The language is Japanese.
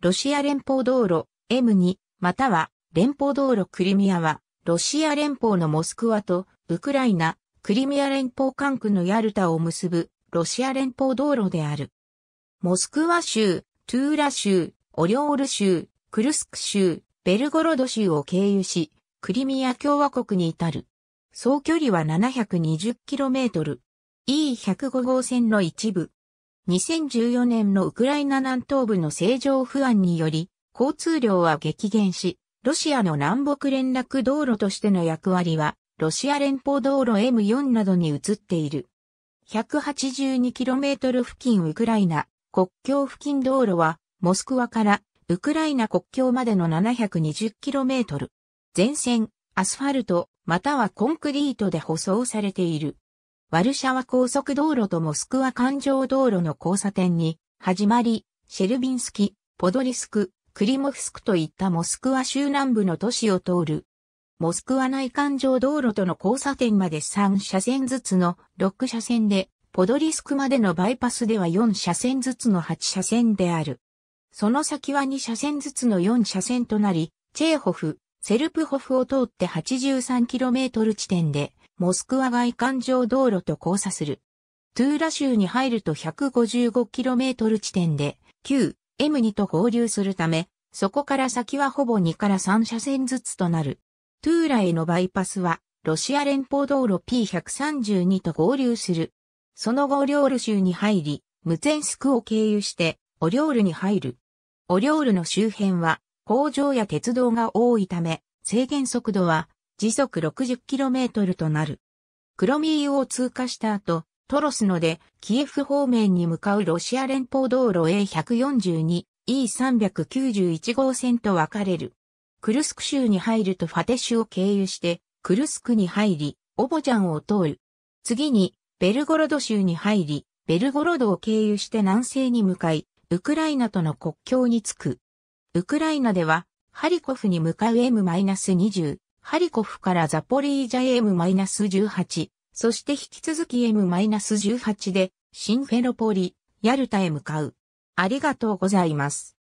ロシア連邦道路 M2 または連邦道路クリミアはロシア連邦のモスクワとウクライナクリミア連邦管区のヤルタを結ぶロシア連邦道路である。モスクワ州、トゥーラ州、オリオール州、クルスク州、ベルゴロド州を経由し、クリミア共和国に至る。総距離は 720km。E105 号線の一部。2014年のウクライナ南東部の政情不安により、交通量は激減し、ロシアの南北連絡道路としての役割は、ロシア連邦道路 M4 などに移っている。182km 付近ウクライナ国境付近道路は、モスクワからウクライナ国境までの 720km。全線、アスファルト、またはコンクリートで舗装されている。ワルシャワ高速道路とモスクワ環状道路の交差点に、始まり、シェルビンスキ、ポドリスク、クリモフスクといったモスクワ州南部の都市を通る。モスクワ内環状道路との交差点まで3車線ずつの6車線で、ポドリスクまでのバイパスでは4車線ずつの8車線である。その先は2車線ずつの4車線となり、チェーホフ、セルプホフを通って 83km 地点でモスクワ外環状道路と交差する。トゥーラ州に入ると 155km 地点で 9M2 と合流するため、そこから先はほぼ2から3車線ずつとなる。トゥーラへのバイパスは、ロシア連邦道路 P132 と合流する。その後、オリョール州に入り、ムツェンスクを経由して、オリョールに入る。オリョールの周辺は、工場や鉄道が多いため、制限速度は時速 60km となる。クロミーを通過した後、トロスノでキエフ方面に向かうロシア連邦道路 A142、E391 号線と分かれる。クルスク州に入るとファテシュを経由して、クルスクに入り、オボジャンを通る。次に、ベルゴロド州に入り、ベルゴロドを経由して南西に向かい、ウクライナとの国境に着く。ウクライナでは、ハリコフに向かう M-20 ハリコフからザポリージャ M-18、そして引き続き M-18 で、新フェロポリ、ヤルタへ向かう。ありがとうございます。